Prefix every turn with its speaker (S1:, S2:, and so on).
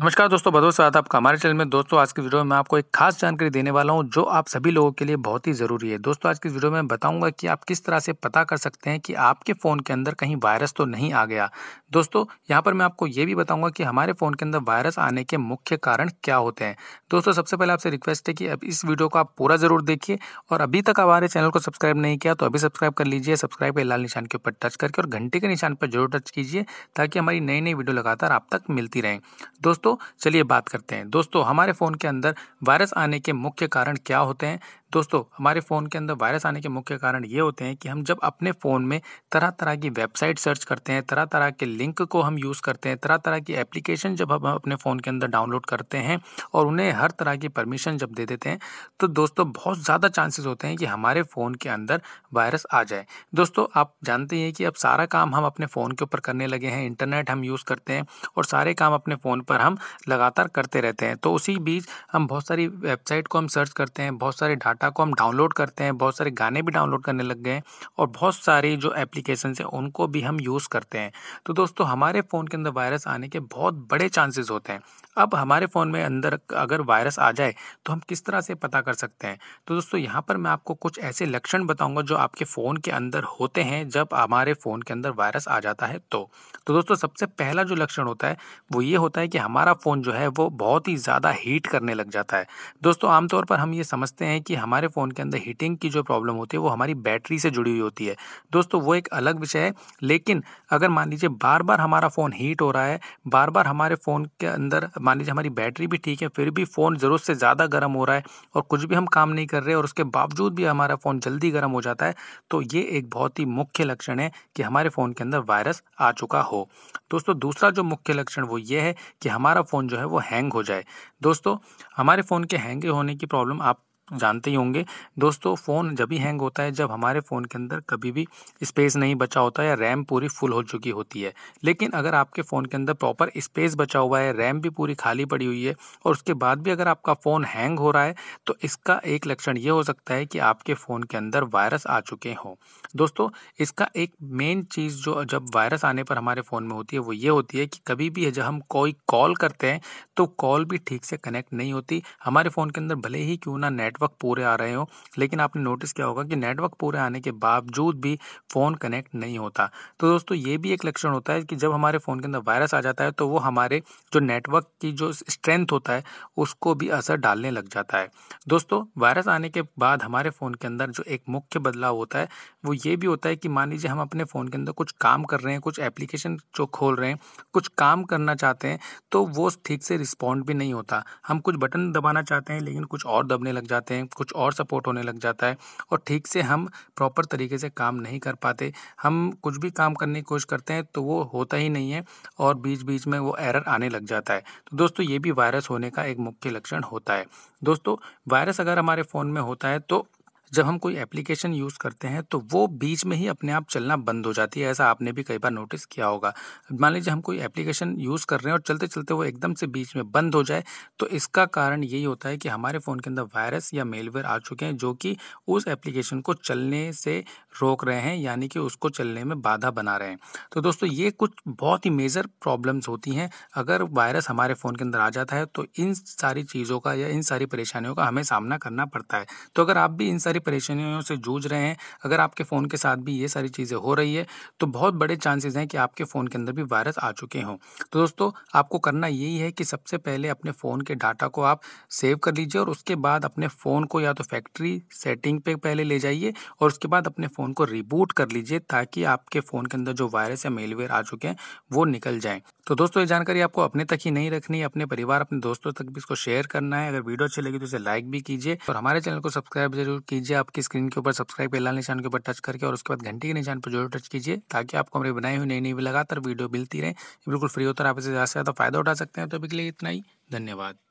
S1: नमस्कार दोस्तों बहुत स्वागत आपका हमारे चैनल में दोस्तों आज की वीडियो में आपको एक खास जानकारी देने वाला हूं जो आप सभी लोगों के लिए बहुत ही ज़रूरी है दोस्तों आज की वीडियो में बताऊंगा कि आप किस तरह से पता कर सकते हैं कि आपके फ़ोन के अंदर कहीं वायरस तो नहीं आ गया दोस्तों यहाँ पर मैं आपको ये भी बताऊँगा कि हमारे फ़ोन के अंदर वायरस आने के मुख्य कारण क्या होते हैं दोस्तों सबसे पहले आपसे रिक्वेस्ट है कि अब इस वीडियो को आप पूरा ज़रूर देखिए और अभी तक हमारे चैनल को सब्सक्राइब नहीं किया तो अभी सब्सक्राइब कर लीजिए सब्सक्राइब के लाल निशान के ऊपर टच करके और घंटे के निशान पर जरूर टच कीजिए ताकि हमारी नई नई वीडियो लगातार आप तक मिलती रहे दोस्तों तो चलिए बात करते हैं दोस्तों हमारे फ़ोन के अंदर वायरस आने के मुख्य कारण क्या होते हैं दोस्तों हमारे फ़ोन के अंदर वायरस आने के मुख्य कारण ये होते हैं कि हम जब अपने फ़ोन में तरह तरह की वेबसाइट सर्च करते हैं तरह तरह के लिंक को हम यूज़ करते हैं तरह तरह की एप्लीकेशन जब हम अपने फ़ोन के अंदर डाउनलोड करते हैं और उन्हें हर तरह की परमिशन जब दे देते हैं तो दोस्तों बहुत ज़्यादा चांसेस होते हैं कि हमारे फ़ोन के अंदर वायरस आ जाए दोस्तों आप जानते हैं कि अब सारा काम हम अपने फ़ोन के ऊपर करने लगे हैं इंटरनेट हम यूज़ करते हैं और सारे काम अपने फ़ोन पर हम लगातार करते रहते हैं तो उसी बीच हम बहुत सारी वेबसाइट को हम सर्च करते हैं बहुत सारे डाटा डाटा को हम डाउनलोड करते हैं बहुत सारे गाने भी डाउनलोड करने लग गए हैं और बहुत सारी जो एप्लीकेशन हैं उनको भी हम यूज़ करते हैं तो दोस्तों हमारे फ़ोन के अंदर वायरस आने के बहुत बड़े चांसेस होते हैं अब हमारे फ़ोन में अंदर अगर वायरस आ जाए तो हम किस तरह से पता कर सकते हैं तो दोस्तों यहाँ पर मैं आपको कुछ ऐसे लक्षण बताऊँगा जो आपके फ़ोन के अंदर होते हैं जब हमारे फ़ोन के अंदर वायरस आ जाता है तो तो दोस्तों सबसे पहला जो लक्षण होता है वो ये होता है कि हमारा फ़ोन जो है वो बहुत ही ज़्यादा हीट करने लग जाता है दोस्तों आमतौर पर हम ये समझते हैं कि हम हमारे फ़ोन के अंदर हीटिंग की जो प्रॉब्लम होती है वो हमारी बैटरी से जुड़ी हुई होती है दोस्तों वो एक अलग विषय है लेकिन अगर मान लीजिए बार बार हमारा फ़ोन हीट हो रहा है बार बार हमारे फ़ोन के अंदर मान लीजिए हमारी बैटरी भी ठीक है फिर भी फ़ोन ज़रूरत से ज़्यादा गर्म हो रहा है और कुछ भी हम काम नहीं कर रहे और उसके बावजूद भी हमारा फ़ोन जल्दी गर्म हो जाता है तो ये एक बहुत ही मुख्य लक्षण है कि हमारे फ़ोन के अंदर वायरस आ चुका हो दोस्तों दूसरा जो मुख्य लक्षण वो ये है कि हमारा फ़ोन जो है वो हैंग हो जाए दोस्तों हमारे फ़ोन के हैंग होने की प्रॉब्लम आप जानते ही होंगे दोस्तों फ़ोन जब भी हैंग होता है जब हमारे फ़ोन के अंदर कभी भी स्पेस नहीं बचा होता है या रैम पूरी फुल हो चुकी होती है लेकिन अगर आपके फ़ोन के अंदर प्रॉपर स्पेस बचा हुआ है रैम भी पूरी खाली पड़ी हुई है और उसके बाद भी अगर आपका फ़ोन हैंग हो रहा है तो इसका एक लक्षण ये हो सकता है कि आपके फ़ोन के अंदर वायरस आ चुके हों दोस्तों इसका एक मेन चीज़ जो जब वायरस आने पर हमारे फ़ोन में होती है वो ये होती है कि कभी भी जब हम कोई कॉल करते हैं तो कॉल भी ठीक से कनेक्ट नहीं होती हमारे फ़ोन के अंदर भले ही क्यों ना नेट नेटवर्क पूरे आ रहे हो लेकिन आपने नोटिस किया होगा कि नेटवर्क पूरे आने के बावजूद भी फ़ोन कनेक्ट नहीं होता तो दोस्तों ये भी एक लक्षण होता है कि जब हमारे फ़ोन के अंदर वायरस आ जाता है तो वो हमारे जो नेटवर्क की जो स्ट्रेंथ होता है उसको भी असर डालने लग जाता है दोस्तों वायरस आने के बाद हमारे फ़ोन के अंदर जो एक मुख्य बदलाव होता है वो ये भी होता है कि मान लीजिए हम अपने फ़ोन के अंदर कुछ काम कर रहे हैं कुछ एप्लीकेशन जो खोल रहे हैं कुछ काम करना चाहते हैं तो वो ठीक से रिस्पॉन्ड भी नहीं होता हम कुछ बटन दबाना चाहते हैं लेकिन कुछ और दबने लग जाते हैं जाते हैं कुछ और सपोर्ट होने लग जाता है और ठीक से हम प्रॉपर तरीके से काम नहीं कर पाते हम कुछ भी काम करने की कोशिश करते हैं तो वो होता ही नहीं है और बीच बीच में वो एरर आने लग जाता है तो दोस्तों ये भी वायरस होने का एक मुख्य लक्षण होता है दोस्तों वायरस अगर हमारे फ़ोन में होता है तो जब हम कोई एप्लीकेशन यूज़ करते हैं तो वो बीच में ही अपने आप चलना बंद हो जाती है ऐसा आपने भी कई बार नोटिस किया होगा मान लीजिए हम कोई एप्लीकेशन यूज़ कर रहे हैं और चलते चलते वो एकदम से बीच में बंद हो जाए तो इसका कारण यही होता है कि हमारे फ़ोन के अंदर वायरस या मेलवेयर आ चुके हैं जो कि उस एप्लीकेशन को चलने से रोक रहे हैं यानी कि उसको चलने में बाधा बना रहे हैं तो दोस्तों ये कुछ बहुत ही मेजर प्रॉब्लम्स होती हैं अगर वायरस हमारे फ़ोन के अंदर आ जाता है तो इन सारी चीज़ों का या इन सारी परेशानियों का हमें सामना करना पड़ता है तो अगर आप भी इन सारी सारी परेशानियों से जूझ रहे हैं अगर आपके फ़ोन के साथ भी ये सारी चीज़ें हो रही है तो बहुत बड़े चांसेस हैं कि आपके फ़ोन के अंदर भी वायरस आ चुके हों तो दोस्तों आपको करना यही है कि सबसे पहले अपने फ़ोन के डाटा को आप सेव कर लीजिए और उसके बाद अपने फ़ोन को या तो फैक्ट्री सेटिंग पर पहले ले जाइए और उसके बाद अपने फ़ोन को रिबूट कर लीजिए ताकि आपके फ़ोन के अंदर जो वायरस या मेलवेयर आ चुके हैं वो निकल जाएँ तो दोस्तों ये जानकारी आपको अपने तक ही नहीं रखनी अपने परिवार अपने दोस्तों तक भी इसको शेयर करना है अगर वीडियो अच्छी लगी तो इसे लाइक भी कीजिए और हमारे चैनल को सब्सक्राइब जरूर कीजिए कीजिए आपकी स्क्रीन के ऊपर सब्सक्राइब के लाल निशान के ऊपर टच करके और उसके बाद घंटी के निशान पर जरूर टच कीजिए ताकि आपको हमारी बनाई हुई नई नई लगातार वीडियो मिलती रहे बिल्कुल फ्री होता है आप इसे ज़्यादा से ज़्यादा फायदा उठा सकते हैं तो अभी के लिए इतना ही धन्यवाद